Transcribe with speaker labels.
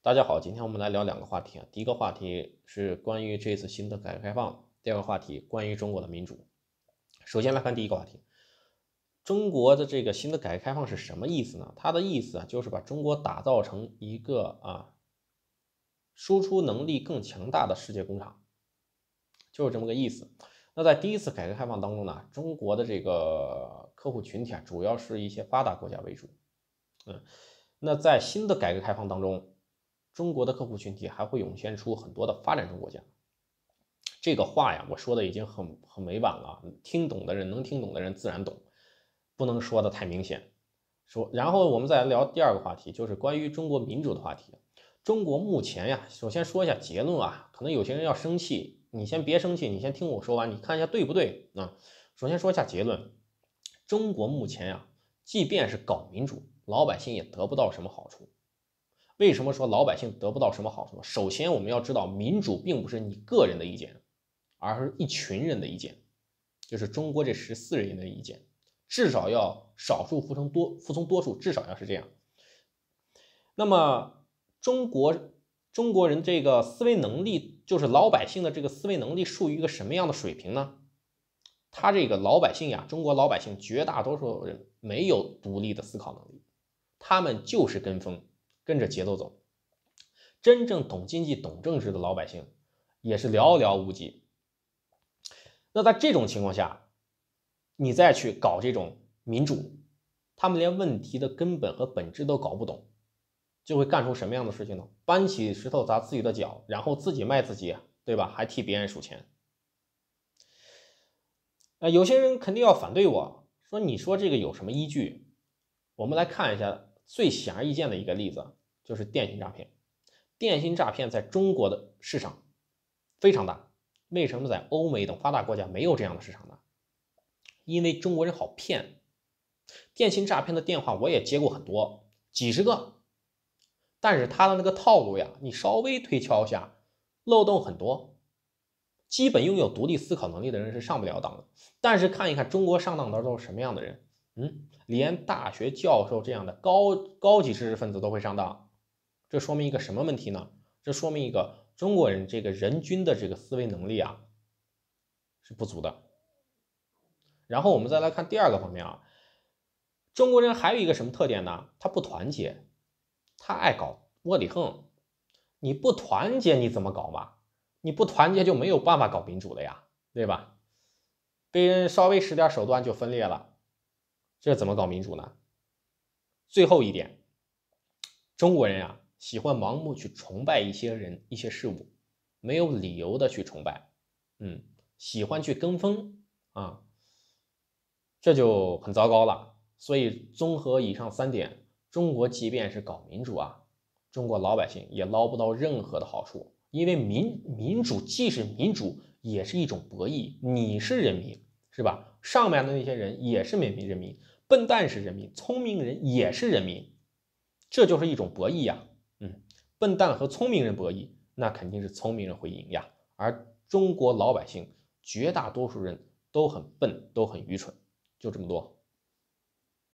Speaker 1: 大家好，今天我们来聊两个话题啊。第一个话题是关于这次新的改革开放；第二个话题关于中国的民主。首先来看第一个话题，中国的这个新的改革开放是什么意思呢？它的意思啊，就是把中国打造成一个啊，输出能力更强大的世界工厂，就是这么个意思。那在第一次改革开放当中呢，中国的这个客户群体啊，主要是一些发达国家为主。嗯，那在新的改革开放当中，中国的客户群体还会涌现出很多的发展中国家，这个话呀，我说的已经很很委婉了，听懂的人能听懂的人自然懂，不能说的太明显。说，然后我们再来聊第二个话题，就是关于中国民主的话题。中国目前呀，首先说一下结论啊，可能有些人要生气，你先别生气，你先听我说完，你看一下对不对啊？首先说一下结论，中国目前呀，即便是搞民主，老百姓也得不到什么好处。为什么说老百姓得不到什么好处？首先，我们要知道，民主并不是你个人的意见，而是一群人的意见，就是中国这十四亿人的意见，至少要少数服从多，服从多数，至少要是这样。那么，中国中国人这个思维能力，就是老百姓的这个思维能力，属于一个什么样的水平呢？他这个老百姓呀，中国老百姓绝大多数人没有独立的思考能力，他们就是跟风。跟着节奏走，真正懂经济、懂政治的老百姓也是寥寥无几。那在这种情况下，你再去搞这种民主，他们连问题的根本和本质都搞不懂，就会干出什么样的事情呢？搬起石头砸自己的脚，然后自己卖自己，对吧？还替别人数钱。呃，有些人肯定要反对我说：“你说这个有什么依据？”我们来看一下。最显而易见的一个例子就是电信诈骗，电信诈骗在中国的市场非常大。为什么在欧美等发达国家没有这样的市场呢？因为中国人好骗。电信诈骗的电话我也接过很多，几十个，但是他的那个套路呀，你稍微推敲一下，漏洞很多。基本拥有独立思考能力的人是上不了当的。但是看一看中国上当的都是什么样的人。嗯，连大学教授这样的高高级知识分子都会上当，这说明一个什么问题呢？这说明一个中国人这个人均的这个思维能力啊是不足的。然后我们再来看第二个方面啊，中国人还有一个什么特点呢？他不团结，他爱搞窝里横。你不团结你怎么搞嘛？你不团结就没有办法搞民主了呀，对吧？被人稍微使点手段就分裂了。这怎么搞民主呢？最后一点，中国人啊喜欢盲目去崇拜一些人、一些事物，没有理由的去崇拜，嗯，喜欢去跟风啊，这就很糟糕了。所以综合以上三点，中国即便是搞民主啊，中国老百姓也捞不到任何的好处，因为民民主既是民主，也是一种博弈，你是人民。是吧？上面的那些人也是人民，人民笨蛋是人民，聪明人也是人民，这就是一种博弈呀。嗯，笨蛋和聪明人博弈，那肯定是聪明人会赢呀。而中国老百姓绝大多数人都很笨，都很愚蠢，就这么多。